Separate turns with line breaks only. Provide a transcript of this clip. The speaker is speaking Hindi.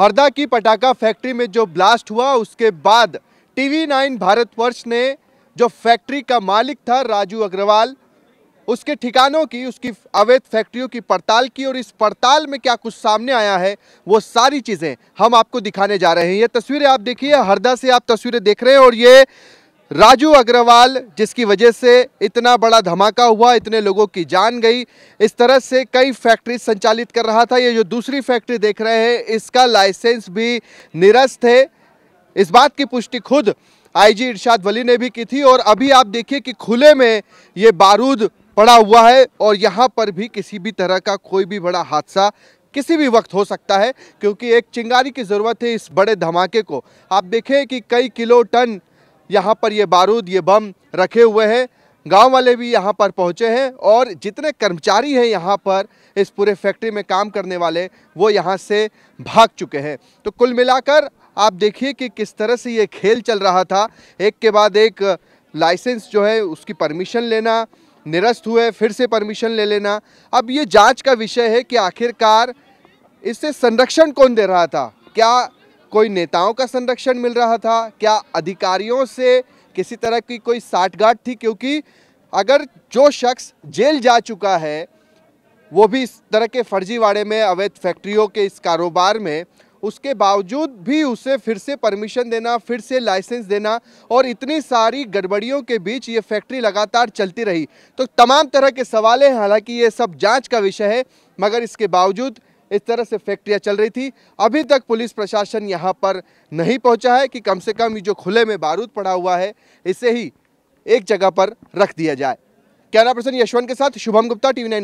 हरदा की पटाखा फैक्ट्री में जो ब्लास्ट हुआ उसके बाद टीवी नाइन भारतवर्ष ने जो फैक्ट्री का मालिक था राजू अग्रवाल उसके ठिकानों की उसकी अवैध फैक्ट्रियों की पड़ताल की और इस पड़ताल में क्या कुछ सामने आया है वो सारी चीज़ें हम आपको दिखाने जा रहे हैं ये तस्वीरें आप देखिए हरदा से आप तस्वीरें देख रहे हैं और ये राजू अग्रवाल जिसकी वजह से इतना बड़ा धमाका हुआ इतने लोगों की जान गई इस तरह से कई फैक्ट्री संचालित कर रहा था ये जो दूसरी फैक्ट्री देख रहे हैं इसका लाइसेंस भी निरस्त है इस बात की पुष्टि खुद आईजी इरशाद वली ने भी की थी और अभी आप देखिए कि खुले में ये बारूद पड़ा हुआ है और यहाँ पर भी किसी भी तरह का कोई भी बड़ा हादसा किसी भी वक्त हो सकता है क्योंकि एक चिंगारी की ज़रूरत है इस बड़े धमाके को आप देखें कि कई किलो टन यहाँ पर ये बारूद ये बम रखे हुए हैं गांव वाले भी यहाँ पर पहुँचे हैं और जितने कर्मचारी हैं यहाँ पर इस पूरे फैक्ट्री में काम करने वाले वो यहाँ से भाग चुके हैं तो कुल मिलाकर आप देखिए कि किस तरह से ये खेल चल रहा था एक के बाद एक लाइसेंस जो है उसकी परमिशन लेना निरस्त हुए फिर से परमिशन ले लेना अब ये जांच का विषय है कि आखिरकार इससे संरक्षण कौन दे रहा था क्या कोई नेताओं का संरक्षण मिल रहा था क्या अधिकारियों से किसी तरह की कोई साठगांठ थी क्योंकि अगर जो शख्स जेल जा चुका है वो भी इस तरह के फर्जीवाड़े में अवैध फैक्ट्रियों के इस कारोबार में उसके बावजूद भी उसे फिर से परमिशन देना फिर से लाइसेंस देना और इतनी सारी गड़बड़ियों के बीच ये फैक्ट्री लगातार चलती रही तो तमाम तरह के सवाल हैं हालांकि ये सब जांच का विषय है मगर इसके बावजूद इस तरह से फैक्ट्रियां चल रही थी अभी तक पुलिस प्रशासन यहां पर नहीं पहुंचा है कि कम से कम ये जो खुले में बारूद पड़ा हुआ है इसे ही एक जगह पर रख दिया जाए कैमरा पर्सन यशवंत के साथ शुभम गुप्ता टीवी नाइन